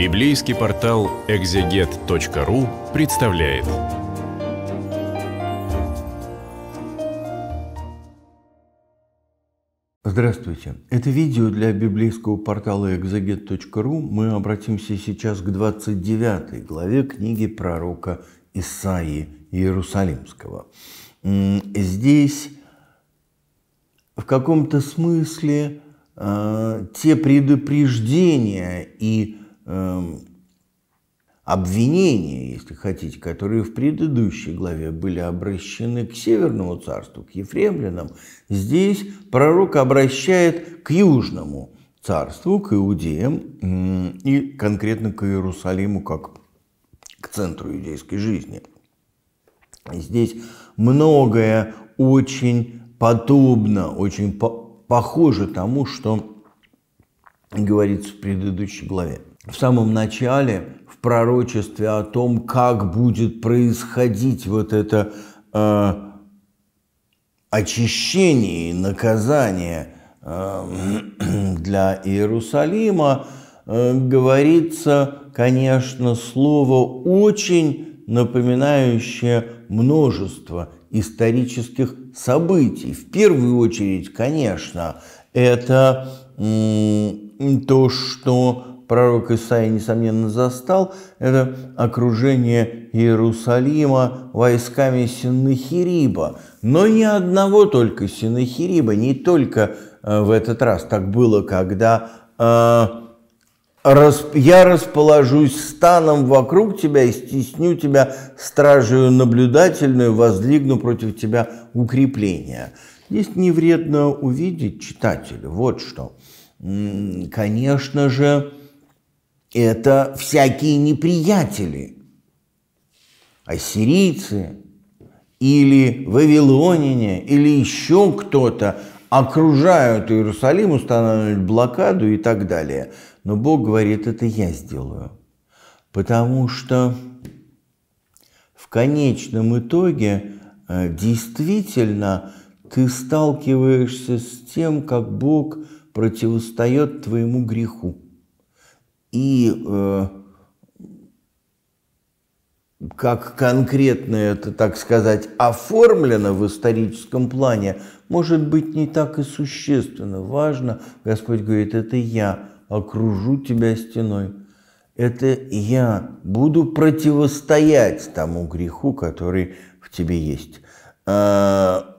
Библейский портал экзегет.ру представляет. Здравствуйте! Это видео для библейского портала экзегет.ру. Мы обратимся сейчас к 29 главе книги пророка Исаии Иерусалимского. Здесь в каком-то смысле а, те предупреждения и Эм, обвинения, если хотите, которые в предыдущей главе были обращены к Северному царству, к Ефремлянам, здесь пророк обращает к Южному царству, к Иудеям и конкретно к Иерусалиму как к центру иудейской жизни. Здесь многое очень подобно, очень по похоже тому, что говорится в предыдущей главе в самом начале, в пророчестве о том, как будет происходить вот это э, очищение и наказание э, для Иерусалима, э, говорится, конечно, слово очень напоминающее множество исторических событий. В первую очередь, конечно, это то, что пророк Исаия, несомненно, застал, это окружение Иерусалима войсками Синнахириба. Но ни одного только Синнахириба, не только э, в этот раз. Так было, когда э, я расположусь станом вокруг тебя и стесню тебя стражею наблюдательную, воздвигну против тебя укрепление. Здесь невредно увидеть читателю вот что. Конечно же, это всякие неприятели, ассирийцы или вавилонине, или еще кто-то окружают Иерусалим, устанавливают блокаду и так далее. Но Бог говорит, это я сделаю. Потому что в конечном итоге э, действительно ты сталкиваешься с тем, как Бог противостоит твоему греху и э, как конкретно это, так сказать, оформлено в историческом плане, может быть не так и существенно. Важно, Господь говорит, это я окружу тебя стеной. Это я буду противостоять тому греху, который в тебе есть. А,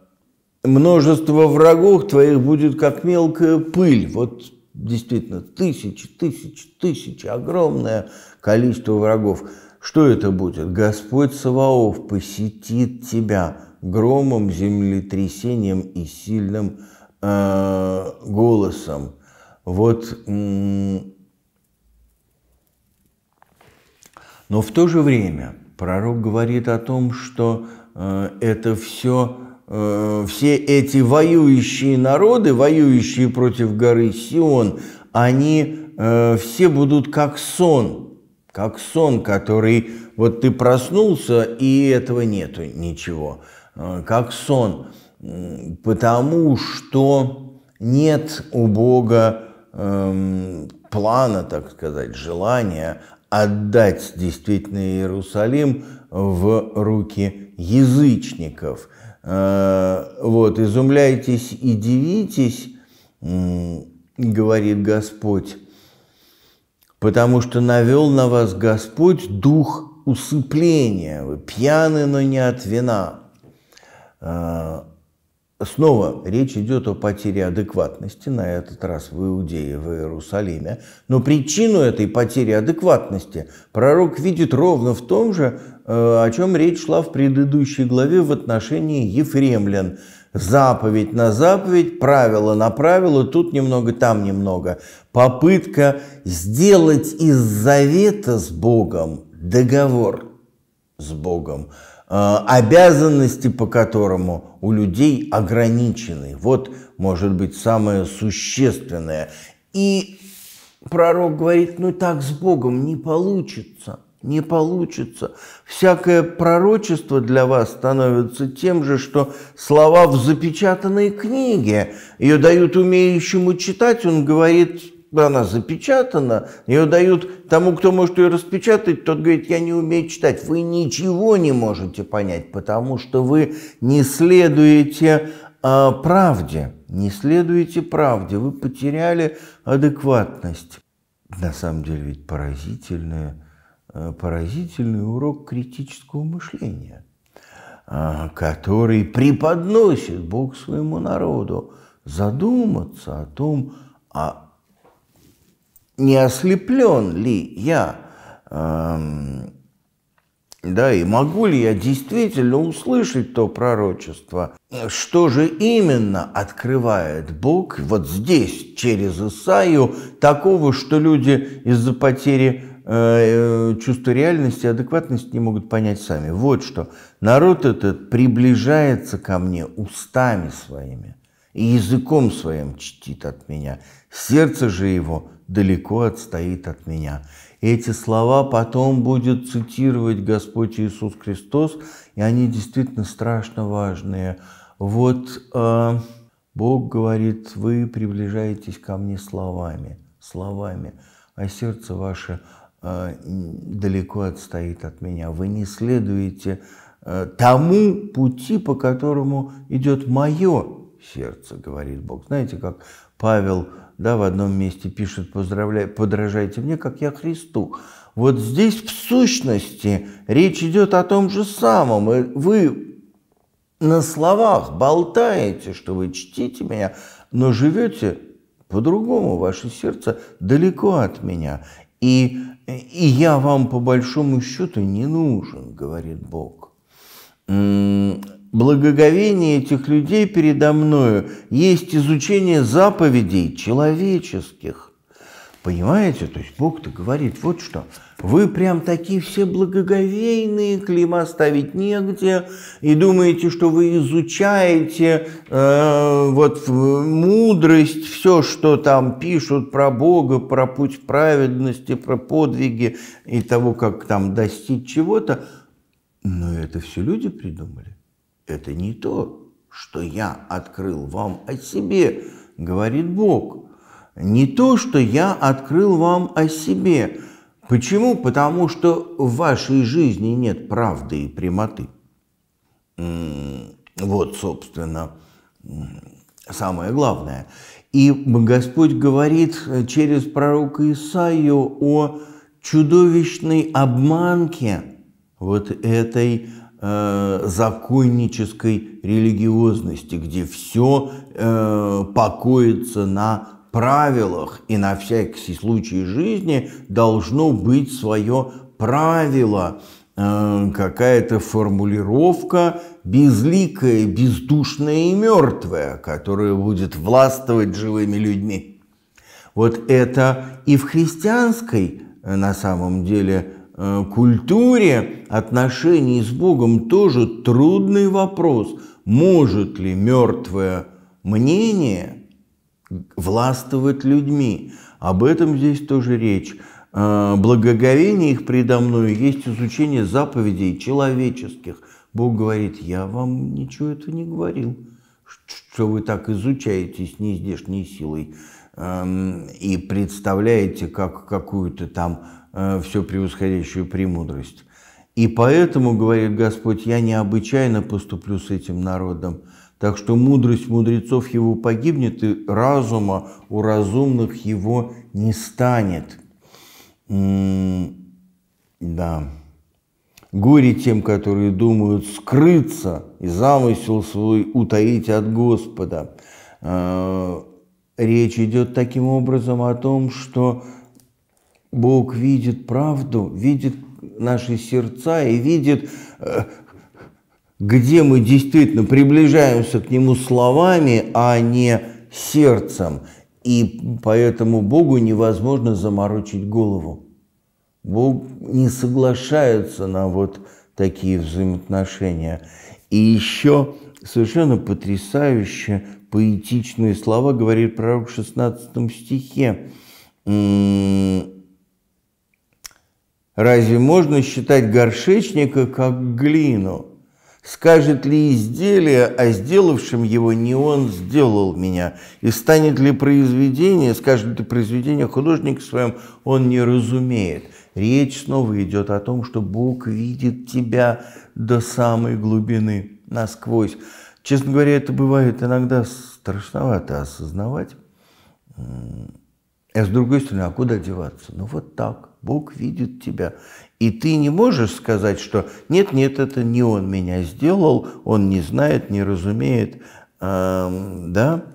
множество врагов твоих будет как мелкая пыль. Вот действительно тысячи, тысячи, тысячи, огромное количество врагов. Что это будет? Господь Саваоф посетит тебя громом, землетрясением и сильным э, голосом. Вот. Но в то же время пророк говорит о том, что э, это все Э, все эти воюющие народы, воюющие против горы Сион, они э, все будут как сон, как сон, который вот ты проснулся, и этого нету ничего, э, как сон, потому что нет у Бога эм, плана, так сказать, желания отдать действительно Иерусалим в руки язычников – Э, вот, изумляйтесь и дивитесь, говорит Господь, потому что навел на вас Господь дух усыпления, вы пьяны, но не от вина. Э, Снова речь идет о потере адекватности, на этот раз в Иудее, в Иерусалиме. Но причину этой потери адекватности пророк видит ровно в том же, э, о чем речь шла в предыдущей главе в отношении ефремлян. Заповедь на заповедь, правило на правило, тут немного, там немного. Попытка сделать из завета с Богом договор с Богом – Э, обязанности по которому у людей ограничены. Вот, может быть, самое существенное. И пророк говорит, ну так с Богом не получится, не получится. Всякое пророчество для вас становится тем же, что слова в запечатанной книге. Ее дают умеющему читать, он говорит, она запечатана, ее дают тому, кто может ее распечатать, тот говорит, я не умею читать. Вы ничего не можете понять, потому что вы не следуете э, правде, не следуете правде, вы потеряли адекватность. На самом деле ведь поразительный, э, поразительный урок критического мышления, э, который преподносит Бог своему народу задуматься о том, а не ослеплен ли я, эм, да, и могу ли я действительно услышать то пророчество, что же именно открывает Бог вот здесь, через Исаию, такого, что люди из-за потери э, э, чувства реальности адекватности не могут понять сами. Вот что. Народ этот приближается ко мне устами своими – и языком своим чтит от меня, сердце же его далеко отстоит от меня». Эти слова потом будет цитировать Господь Иисус Христос, и они действительно страшно важные. Вот э, Бог говорит, вы приближаетесь ко мне словами, словами, а сердце ваше э, далеко отстоит от меня. Вы не следуете э, тому пути, по которому идет мое сердца, говорит Бог. Знаете, как Павел да, в одном месте пишет, поздравляй, подражайте мне, как я Христу. Вот здесь в сущности речь идет о том же самом. Вы на словах болтаете, что вы чтите меня, но живете по-другому. Ваше сердце далеко от меня. И, и я вам по большому счету не нужен, говорит Бог. Благоговение этих людей передо мною есть изучение заповедей человеческих. Понимаете? То есть Бог-то говорит, вот что, вы прям такие все благоговейные, клима ставить негде, и думаете, что вы изучаете э, вот мудрость, все, что там пишут про Бога, про путь праведности, про подвиги и того, как там достичь чего-то. Но это все люди придумали это не то, что я открыл вам о себе, говорит Бог. Не то, что я открыл вам о себе. Почему? Потому что в вашей жизни нет правды и прямоты. Вот, собственно, самое главное. И Господь говорит через пророка Исаию о чудовищной обманке вот этой Э, законнической религиозности, где все э, покоится на правилах, и на всякий случай жизни должно быть свое правило, э, какая-то формулировка безликая, бездушная и мертвая, которая будет властвовать живыми людьми. Вот это и в христианской, э, на самом деле, Э, культуре отношений с Богом тоже трудный вопрос. Может ли мертвое мнение властвовать людьми? Об этом здесь тоже речь. Э, благоговение их предо мною есть изучение заповедей человеческих. Бог говорит, я вам ничего этого не говорил, что вы так изучаетесь нездешней силой эм, и представляете как какую-то там Э, все превосходящую премудрость. И поэтому, говорит Господь, я необычайно поступлю с этим народом. Так что мудрость мудрецов его погибнет, и разума у разумных его не станет. Да. Горе тем, которые думают скрыться и замысел свой утаить от Господа. Э, речь идет таким образом о том, что Бог видит правду, видит наши сердца и видит, э, где мы действительно приближаемся к Нему словами, а не сердцем. И поэтому Богу невозможно заморочить голову. Бог не соглашается на вот такие взаимоотношения. И еще совершенно потрясающе поэтичные слова говорит пророк в 16 стихе. Разве можно считать горшечника как глину? Скажет ли изделие о «А сделавшем его не он сделал меня? И станет ли произведение, скажет ли произведение художник в своем, он не разумеет? Речь снова идет о том, что Бог видит тебя до самой глубины, насквозь. Честно говоря, это бывает иногда страшновато осознавать. А с другой стороны, а куда деваться? Ну вот так. Бог видит тебя. И ты не можешь сказать, что нет, нет, это не он меня сделал, он не знает, не разумеет. Эм, да?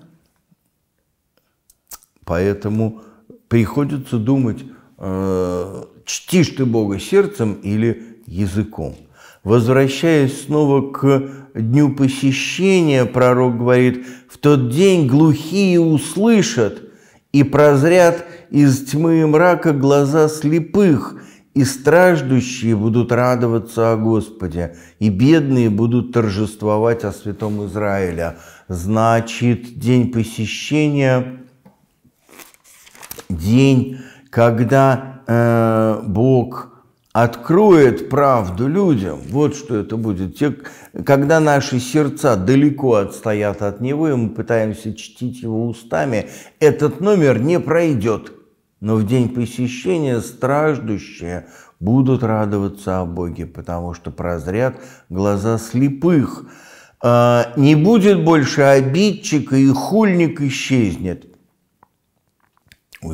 Поэтому приходится думать, э, чтишь ты Бога сердцем или языком. Возвращаясь снова к дню посещения, пророк говорит, в тот день глухие услышат, и прозрят из тьмы и мрака глаза слепых, и страждущие будут радоваться о Господе, и бедные будут торжествовать о святом Израиле. Значит, день посещения, день, когда э, Бог откроет правду людям. Вот что это будет. Те, когда наши сердца далеко отстоят от него, и мы пытаемся чтить его устами, этот номер не пройдет. Но в день посещения страждущие будут радоваться о Боге, потому что прозрят глаза слепых. А, не будет больше обидчика, и хульник исчезнет.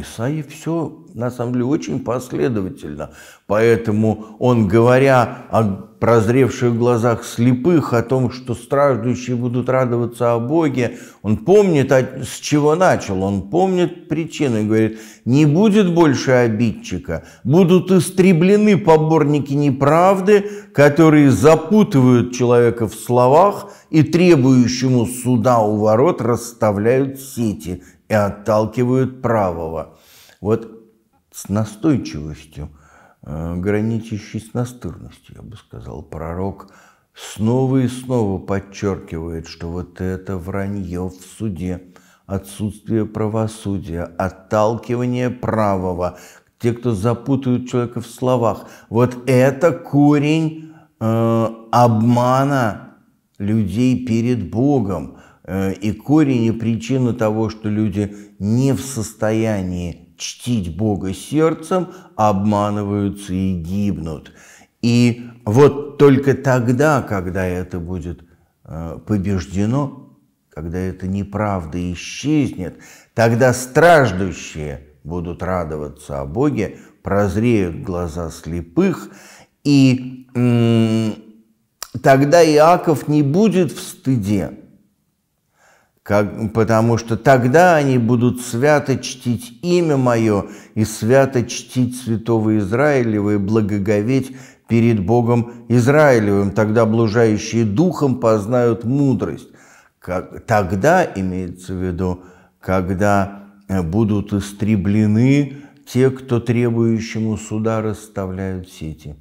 Исаи все, на самом деле, очень последовательно. Поэтому он, говоря о прозревших глазах слепых, о том, что страждущие будут радоваться о Боге, он помнит, с чего начал, он помнит причину и говорит, не будет больше обидчика, будут истреблены поборники неправды, которые запутывают человека в словах и требующему суда у ворот расставляют сети и отталкивают правого. Вот с настойчивостью, э, граничащей с настырностью, я бы сказал, пророк снова и снова подчеркивает, что вот это вранье в суде, отсутствие правосудия, отталкивание правого, те, кто запутают человека в словах, вот это корень э, обмана людей перед Богом – Э, и корень, и причина того, что люди не в состоянии чтить Бога сердцем, обманываются и гибнут. И вот только тогда, когда это будет э, побеждено, когда эта неправда исчезнет, тогда страждущие будут радоваться о Боге, прозреют глаза слепых, и тогда Иаков не будет в стыде, как, потому что тогда они будут свято чтить имя мое и свято чтить святого Израилева и благоговеть перед Богом Израилевым. Тогда блужающие духом познают мудрость. Как, тогда имеется в виду, когда э, будут истреблены те, кто требующему суда расставляют сети.